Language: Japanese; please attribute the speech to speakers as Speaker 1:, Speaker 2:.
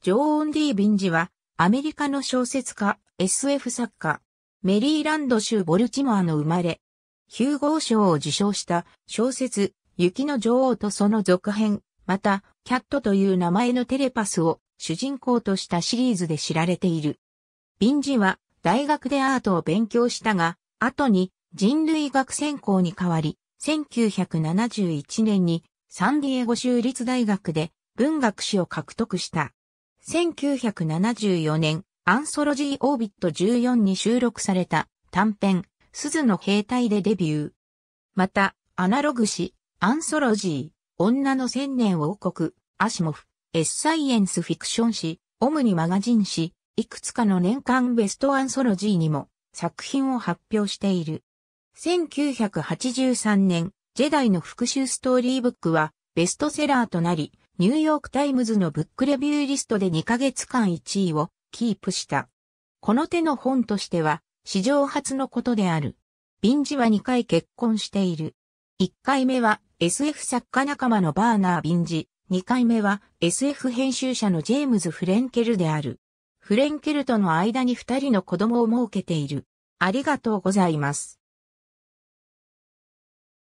Speaker 1: ジョー・オン・ディ・ビンジは、アメリカの小説家、SF 作家、メリーランド州ボルチモアの生まれ、ヒューゴー賞を受賞した小説、雪の女王とその続編、また、キャットという名前のテレパスを主人公としたシリーズで知られている。ビンジは大学でアートを勉強したが、後に人類学専攻に変わり、1971年にサンディエゴ州立大学で文学史を獲得した。1974年、アンソロジーオービット14に収録された短編、鈴の兵隊でデビュー。また、アナログ誌、アンソロジー、女の千年王国、アシモフ、エッサイエンスフィクション誌、オムニマガジン誌、いくつかの年間ベストアンソロジーにも作品を発表している。1983年、ジェダイの復讐ストーリーブックはベストセラーとなり、ニューヨークタイムズのブックレビューリストで2ヶ月間1位をキープした。この手の本としては、史上初のことである。ビンジは2回結婚している。1回目は SF 作家仲間のバーナー・ビンジ、2回目は SF 編集者のジェームズ・フレンケルである。フレンケルとの間に2人の子供を設けている。ありがとうございます。